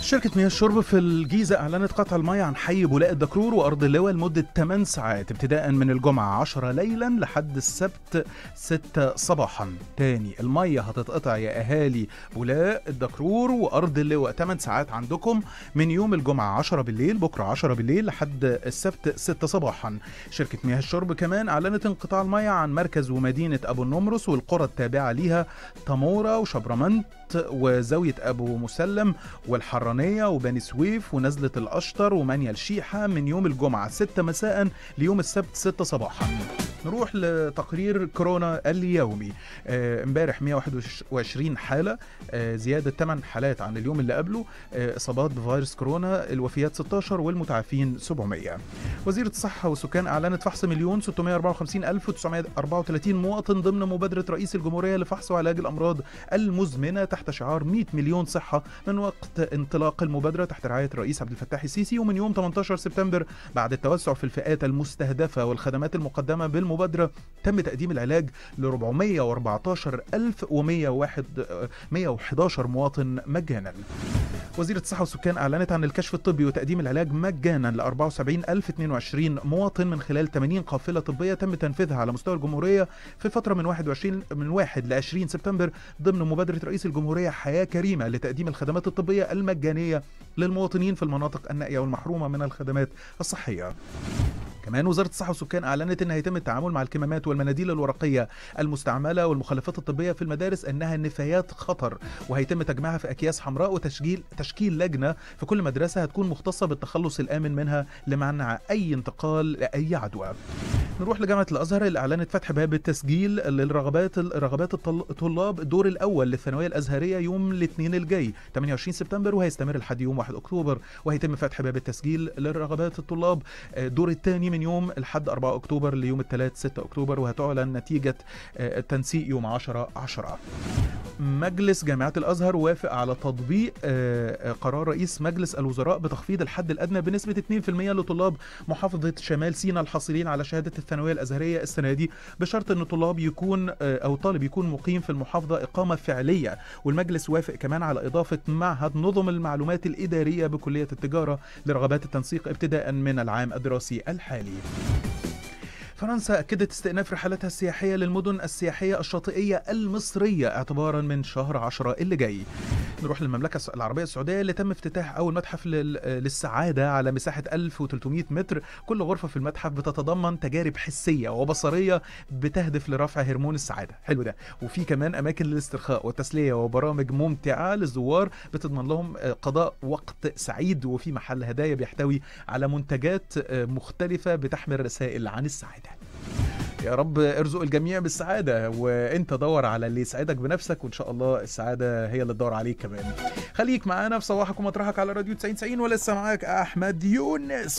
شركة مياه الشرب في الجيزة أعلنت قطع المياه عن حي بولاء الدكرور وأرض اللواء لمدة 8 ساعات ابتداء من الجمعة 10 ليلا لحد السبت 6 صباحا تاني المياه هتتقطع يا أهالي بولاء الدكرور وأرض اللواء 8 ساعات عندكم من يوم الجمعة 10 بالليل بكرة 10 بالليل لحد السبت 6 صباحا شركة مياه الشرب كمان أعلنت انقطاع المياه عن مركز ومدينة أبو النمرس والقرى التابعة ليها تمورة وشبرمنت و وزاوية أبو مسلم والحرانية وبني سويف ونزلة الأشطر ومانيا الشيحة من يوم الجمعة 6 مساء ليوم السبت 6 صباحا نروح لتقرير كورونا اليومي آه، امبارح 121 حاله آه، زياده 8 حالات عن اليوم اللي قبله آه، اصابات بفيروس كورونا الوفيات 16 والمتعافين 700 وزيره الصحه والسكان اعلنت فحص مليون 654934 مواطن ضمن مبادره رئيس الجمهوريه لفحص وعلاج الامراض المزمنه تحت شعار 100 مليون صحه من وقت انطلاق المبادره تحت رعايه الرئيس عبد الفتاح السيسي ومن يوم 18 سبتمبر بعد التوسع في الفئات المستهدفه والخدمات المقدمه بال المبادرة تم تقديم العلاج ل 414111 مواطن مجانا وزيرة الصحة والسكان أعلنت عن الكشف الطبي وتقديم العلاج مجانا ل 74022 مواطن من خلال 80 قافلة طبية تم تنفيذها على مستوى الجمهورية في الفترة من 21 من 1 ل 20 سبتمبر ضمن مبادرة رئيس الجمهورية حياة كريمة لتقديم الخدمات الطبية المجانية للمواطنين في المناطق النائية والمحرومة من الخدمات الصحية. كمان وزارة الصحة والسكان أعلنت أنها يتم التعامل مع الكمامات والمناديل الورقية المستعملة والمخلفات الطبية في المدارس أنها نفايات خطر وهيتم تجميعها في أكياس حمراء وتشكيل تشكيل لجنة في كل مدرسة هتكون مختصة بالتخلص الآمن منها لمنع أي انتقال لأي عدوى. نروح لجامعه الازهر اللي اعلنت فتح باب التسجيل للرغبات رغبات الطلاب الدور الاول للثانويه الازهريه يوم الاثنين الجاي 28 سبتمبر وهيستمر لحد يوم 1 اكتوبر وهيتم فتح باب التسجيل للرغبات الطلاب الدور آه، الثاني من يوم الاحد 4 اكتوبر ليوم الثلاث 6 اكتوبر وهتعلن نتيجه آه، التنسيق يوم 10 10 مجلس جامعة الأزهر وافق على تطبيق آه، آه، قرار رئيس مجلس الوزراء بتخفيض الحد الأدنى بنسبة 2% لطلاب محافظة شمال سيناء الحاصلين على شهادة الثانوية الأزهرية السنة دي بشرط أن طلاب يكون آه، أو طالب يكون مقيم في المحافظة إقامة فعلية والمجلس وافق كمان على إضافة معهد نظم المعلومات الإدارية بكلية التجارة لرغبات التنسيق ابتداء من العام الدراسي الحالي. فرنسا أكدت استئناف رحلاتها السياحية للمدن السياحية الشاطئية المصرية اعتبارا من شهر عشرة اللي جاي نروح للمملكة العربية السعودية اللي تم افتتاح أول متحف للسعادة على مساحة 1300 متر كل غرفة في المتحف بتتضمن تجارب حسية وبصرية بتهدف لرفع هرمون السعادة حلو ده وفي كمان أماكن للاسترخاء والتسلية وبرامج ممتعة للزوار بتضمن لهم آه، قضاء وقت سعيد وفي محل هدايا بيحتوي على منتجات آه، مختلفة بتحمل رسائل عن السعادة يا رب ارزق الجميع بالسعادة وانت دور على اللي يسعدك بنفسك وان شاء الله السعادة هي اللي تدور عليك كمان خليك معانا في صباحك ومطرحك على راديو 90 90 ولسه معاك احمد يونس